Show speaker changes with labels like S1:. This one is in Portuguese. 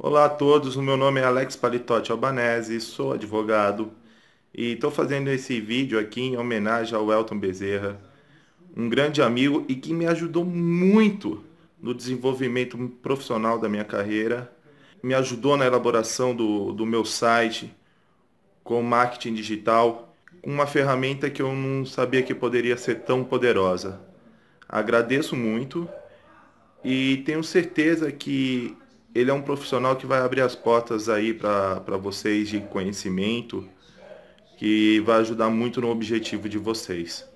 S1: Olá a todos, o meu nome é Alex Palitotti Albanese, sou advogado e estou fazendo esse vídeo aqui em homenagem ao Elton Bezerra, um grande amigo e que me ajudou muito no desenvolvimento profissional da minha carreira, me ajudou na elaboração do, do meu site com marketing digital, uma ferramenta que eu não sabia que poderia ser tão poderosa. Agradeço muito e tenho certeza que ele é um profissional que vai abrir as portas aí para vocês de conhecimento, que vai ajudar muito no objetivo de vocês.